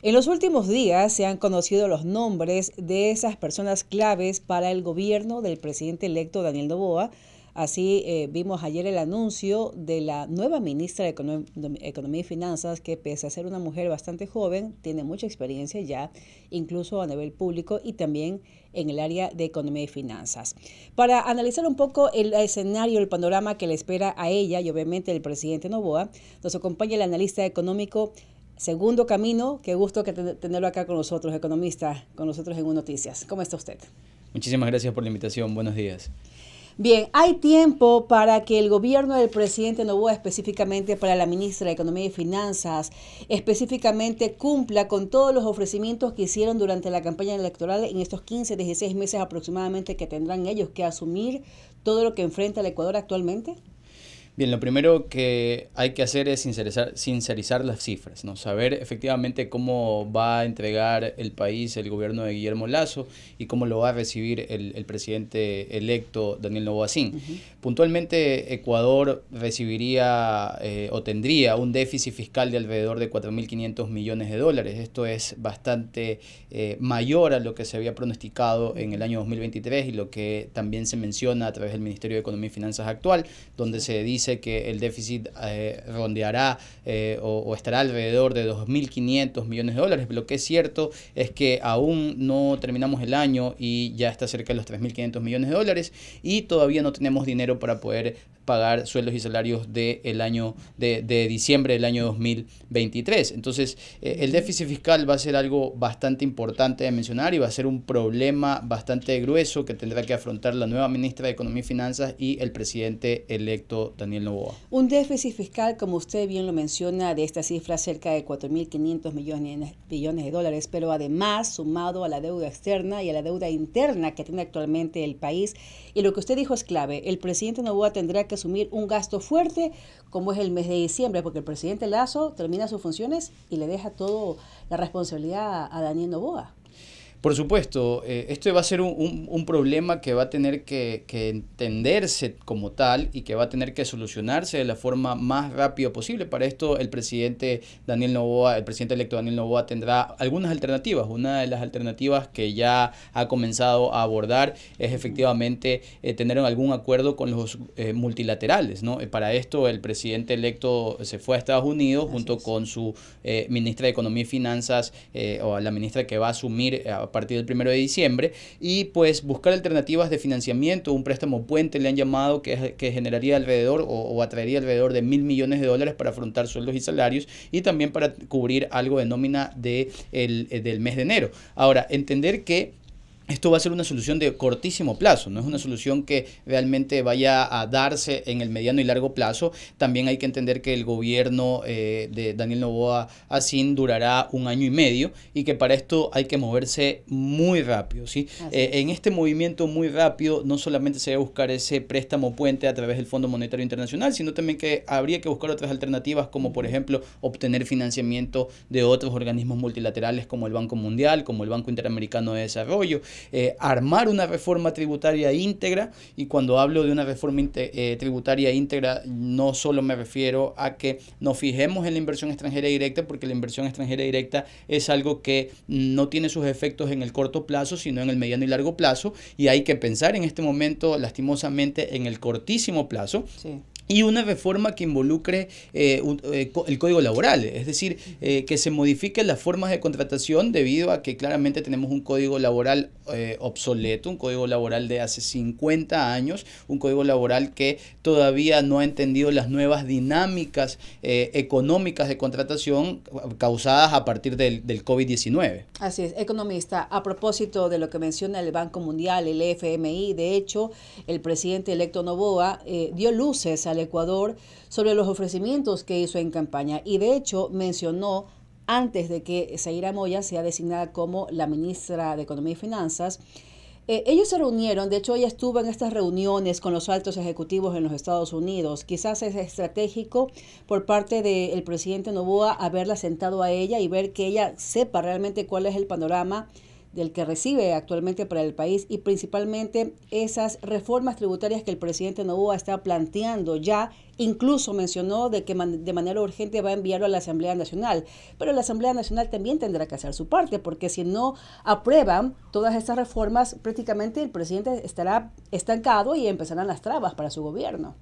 En los últimos días se han conocido los nombres de esas personas claves para el gobierno del presidente electo Daniel Noboa. Así eh, vimos ayer el anuncio de la nueva ministra de Economía y Finanzas, que pese a ser una mujer bastante joven, tiene mucha experiencia ya, incluso a nivel público y también en el área de Economía y Finanzas. Para analizar un poco el escenario, el panorama que le espera a ella y obviamente el presidente Novoa, nos acompaña el analista económico Segundo camino, qué gusto tenerlo acá con nosotros, economista, con nosotros en Un Noticias. ¿Cómo está usted? Muchísimas gracias por la invitación. Buenos días. Bien, hay tiempo para que el gobierno del presidente Novoa, específicamente para la ministra de Economía y Finanzas, específicamente cumpla con todos los ofrecimientos que hicieron durante la campaña electoral en estos 15, 16 meses aproximadamente que tendrán ellos que asumir todo lo que enfrenta el Ecuador actualmente? Bien, lo primero que hay que hacer es sincerizar, sincerizar, las cifras, ¿no? saber efectivamente cómo va a entregar el país el gobierno de Guillermo Lazo y cómo lo va a recibir el, presidente electo Daniel Novoacín. Puntualmente, Ecuador recibiría eh, o tendría un déficit fiscal de alrededor de 4.500 millones de dólares. Esto es bastante eh, mayor a lo que se había pronosticado en el año 2023 y lo que también se menciona a través del Ministerio de Economía y Finanzas actual, donde se dice que el déficit eh, rondeará eh, o, o, estará alrededor de 2.500 millones de dólares. Lo que es cierto es que aún no terminamos el año y ya está cerca de los 3.500 millones de dólares y todavía no tenemos dinero para poder pagar sueldos y salarios de, el año, de, diciembre del año 2023. Entonces, eh, el déficit fiscal va a ser algo bastante importante de mencionar y va a ser un problema bastante grueso que tendrá que afrontar la nueva ministra de Economía y Finanzas y el presidente electo Daniel Novoa. Un déficit fiscal, como usted bien lo menciona, de esta cifra cerca de 4.500 millones, millones de dólares, pero además sumado a la deuda externa y a la deuda interna que tiene actualmente el país. Y lo que usted dijo es clave, el presidente Novoa tendrá que asumir un gasto fuerte como es el mes de diciembre, porque el presidente Lazo termina sus funciones y le deja toda la responsabilidad a Daniel Novoa. Por supuesto, eh, esto va a ser un, problema que va a tener que, entenderse como tal y que va a tener que solucionarse de la forma más rápida posible. Para esto el presidente Daniel Novoa, el presidente electo Daniel Novoa tendrá algunas alternativas. Una de las alternativas que ya ha comenzado a abordar es efectivamente eh, tener algún acuerdo con los eh, multilaterales. ¿no? Para esto el presidente electo se fue a Estados Unidos junto con su ministra de Economía y Finanzas o la ministra que va a asumir a partir del primero de diciembre, y pues buscar alternativas de financiamiento, un préstamo puente le han llamado que, que generaría alrededor o, atraería alrededor de mil millones de dólares para afrontar sueldos y salarios y también para cubrir algo de nómina de eh, del mes de enero. Ahora, entender que esto va a ser una solución de cortísimo plazo, no es una solución que realmente vaya a darse en el mediano y largo plazo. También hay que entender que el gobierno eh, de Daniel Novoa así durará un año y medio y que para esto hay que moverse muy rápido. ¿sí? Eh, en este movimiento muy rápido no solamente se va a buscar ese préstamo puente a través del Fondo Monetario Internacional, sino también que habría que buscar otras alternativas como por ejemplo obtener financiamiento de otros organismos multilaterales como el Banco Mundial, como el Banco Interamericano de Desarrollo. Eh, armar una reforma tributaria íntegra y cuando hablo de una reforma eh, tributaria íntegra no solo me refiero a que nos fijemos en la inversión extranjera directa porque la inversión extranjera directa es algo que no tiene sus efectos en el corto plazo sino en el mediano y largo plazo y hay que pensar en este momento lastimosamente en el cortísimo plazo y una reforma que involucre eh, eh, el código laboral, es decir, eh, que se modifiquen las formas de contratación debido a que claramente tenemos un código laboral obsoleto, un código laboral de hace 50 años, un código laboral que todavía no ha entendido las nuevas dinámicas económicas de contratación causadas a partir del, del COVID-19. Así es, economista, a propósito de lo que menciona el Banco Mundial, el FMI, de hecho, el presidente electo Novoa dio luces al Ecuador sobre los ofrecimientos que hizo en campaña y de hecho mencionó antes de que Zaira Moya sea designada como la ministra de Economía y Finanzas, eh, ellos se reunieron, de hecho ella estuvo en estas reuniones con los altos ejecutivos en los Estados Unidos. Quizás es estratégico por parte del presidente Novoa haberla sentado a ella y ver que ella sepa realmente cuál es el panorama del que recibe actualmente para el país y principalmente esas reformas tributarias que el presidente Novoa está planteando ya, incluso mencionó de que de manera urgente va a enviarlo a la Asamblea Nacional, pero la Asamblea Nacional también tendrá que hacer su parte, porque si no aprueban todas estas reformas, prácticamente el presidente estará estancado y empezarán las trabas para su gobierno.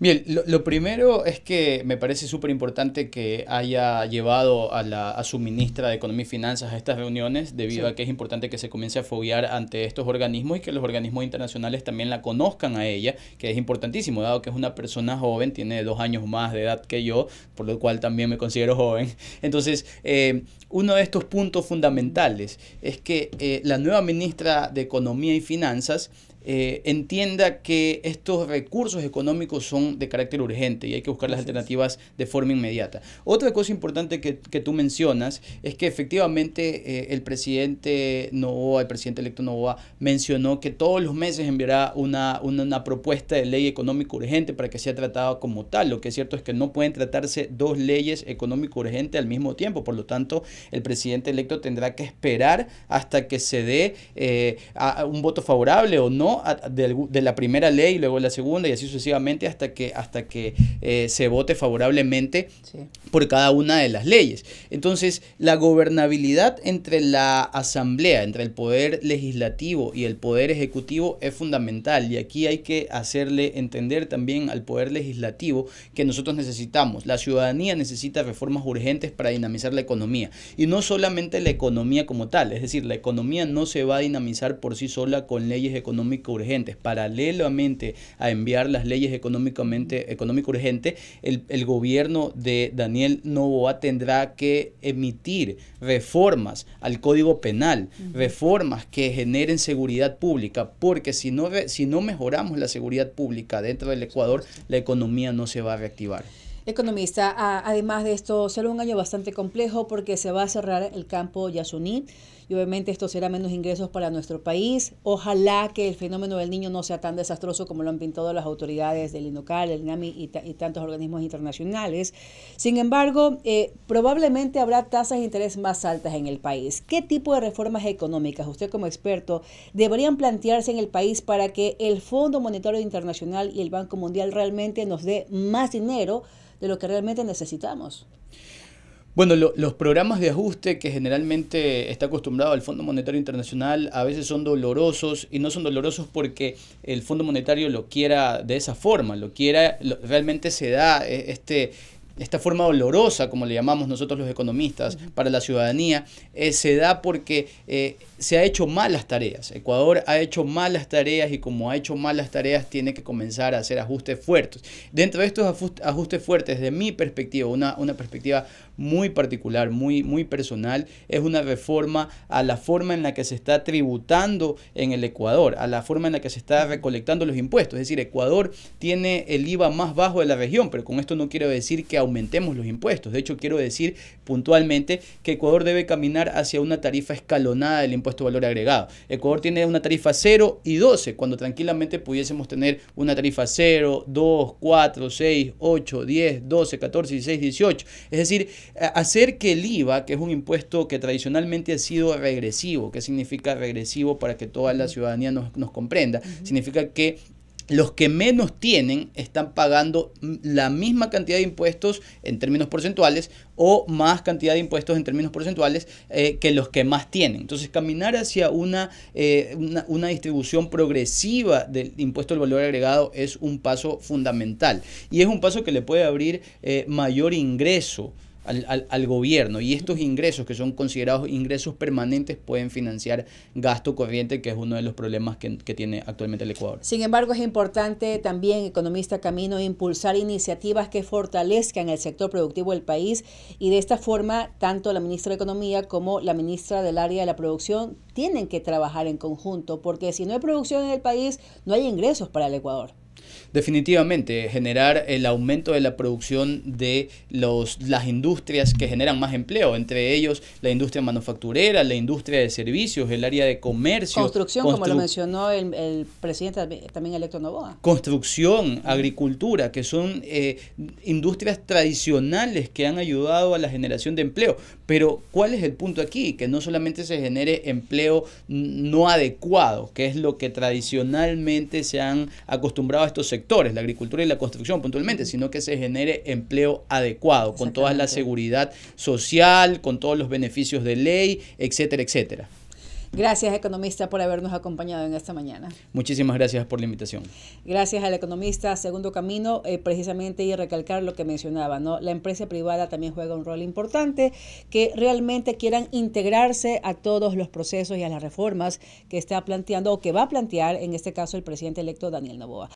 Bien, lo, primero es que me parece súper importante que haya llevado a, la, su ministra de Economía y Finanzas a estas reuniones, debido a que es importante que se comience a foguear ante estos organismos y que los organismos internacionales también la conozcan a ella, que es importantísimo, dado que es una persona joven, tiene dos años más de edad que yo, por lo cual también me considero joven. Entonces, eh, uno de estos puntos fundamentales es que eh, la nueva ministra de Economía y Finanzas eh, entienda que estos recursos económicos son de carácter urgente y hay que buscar las alternativas de forma inmediata. Otra cosa importante que, tú mencionas es que efectivamente eh, el presidente Novoa, el presidente electo Novoa, mencionó que todos los meses enviará una, propuesta de ley económica urgente para que sea tratada como tal. Lo que es cierto es que no pueden tratarse dos leyes económico urgente al mismo tiempo. Por lo tanto, el presidente electo tendrá que esperar hasta que se dé eh, un voto favorable o no de, la primera ley, luego la segunda y así sucesivamente hasta que, hasta que eh, se vote favorablemente por cada una de las leyes. Entonces, la gobernabilidad entre la Asamblea, entre el Poder Legislativo y el Poder Ejecutivo es fundamental y aquí hay que hacerle entender también al Poder Legislativo que nosotros necesitamos, la ciudadanía necesita reformas urgentes para dinamizar la economía y no solamente la economía como tal, es decir, la economía no se va a dinamizar por sí sola con leyes económicas urgentes. Paralelamente a enviar las leyes económicamente, económico urgente, el, gobierno de Daniel Novoa tendrá que emitir reformas al Código Penal, reformas que generen seguridad pública, porque si no, si no mejoramos la seguridad pública dentro del Ecuador, la economía no se va a reactivar. Economista, además de esto, será un año bastante complejo porque se va a cerrar el campo Yasuní y obviamente esto será menos ingresos para nuestro país. Ojalá que el fenómeno del niño no sea tan desastroso como lo han pintado las autoridades del INOCAL, el NAMI y, tantos organismos internacionales. Sin embargo, eh, probablemente habrá tasas de interés más altas en el país. ¿Qué tipo de reformas económicas, usted como experto, deberían plantearse en el país para que el Fondo Monetario Internacional y el Banco Mundial realmente nos dé más dinero de lo que realmente necesitamos? Bueno, los programas de ajuste que generalmente está acostumbrado el Fondo Monetario Internacional a veces son dolorosos y no son dolorosos porque el Fondo Monetario lo quiera de esa forma, lo quiera realmente se da eh, este esta forma dolorosa, como le llamamos nosotros los economistas, para la ciudadanía, eh, se da porque eh, se ha hecho malas tareas. Ecuador ha hecho malas tareas y como ha hecho malas tareas tiene que comenzar a hacer ajustes fuertes. Dentro de estos ajustes fuertes, desde mi perspectiva, una, una perspectiva muy particular, muy, muy personal. Es una reforma a la forma en la que se está tributando en el Ecuador, a la forma en la que se está recolectando los impuestos. Es decir, Ecuador tiene el IVA más bajo de la región, pero con esto no quiero decir que aumentemos los impuestos. De hecho, quiero decir puntualmente que Ecuador debe caminar hacia una tarifa escalonada del impuesto valor agregado. Ecuador tiene una tarifa 0 y 12, cuando tranquilamente pudiésemos tener una tarifa 0, 2, 4, 6, 8, 10, 12, 14, 16, 18. Es decir, hacer que el IVA, que es un impuesto que tradicionalmente ha sido regresivo, ¿qué significa regresivo para que toda la ciudadanía nos, comprenda? Significa que los que menos tienen están pagando la misma cantidad de impuestos en términos porcentuales o más cantidad de impuestos en términos porcentuales eh, que los que más tienen. Entonces, caminar hacia eh, una, distribución progresiva del impuesto al valor agregado es un paso fundamental y es un paso que le puede abrir eh, mayor ingreso al, al, gobierno y estos ingresos que son considerados ingresos permanentes pueden financiar gasto corriente, que es uno de los problemas que, que tiene actualmente el Ecuador. Sin embargo, es importante también, economista Camino, impulsar iniciativas que fortalezcan el sector productivo del país y de esta forma tanto la ministra de Economía como la ministra del área de la producción tienen que trabajar en conjunto, porque si no hay producción en el país, no hay ingresos para el Ecuador. Definitivamente, generar el aumento de la producción de los, las industrias que generan más empleo, entre ellos la industria manufacturera, la industria de servicios, el área de comercio. Construcción, como lo mencionó el, presidente también electo Novoa. Construcción, agricultura, que son eh, industrias tradicionales que han ayudado a la generación de empleo. Pero, ¿cuál es el punto aquí? Que no solamente se genere empleo no adecuado, que es lo que tradicionalmente se han acostumbrado a estos sectores la agricultura y la construcción puntualmente, sino que se genere empleo adecuado, con toda la seguridad social, con todos los beneficios de ley, etcétera, etcétera. Gracias, economista, por habernos acompañado en esta mañana. Muchísimas gracias por la invitación. Gracias al economista. Segundo camino, eh, precisamente, y recalcar lo que mencionaba, ¿no? La empresa privada también juega un rol importante, que realmente quieran integrarse a todos los procesos y a las reformas que está planteando o que va a plantear, en este caso, el presidente electo Daniel Novoa.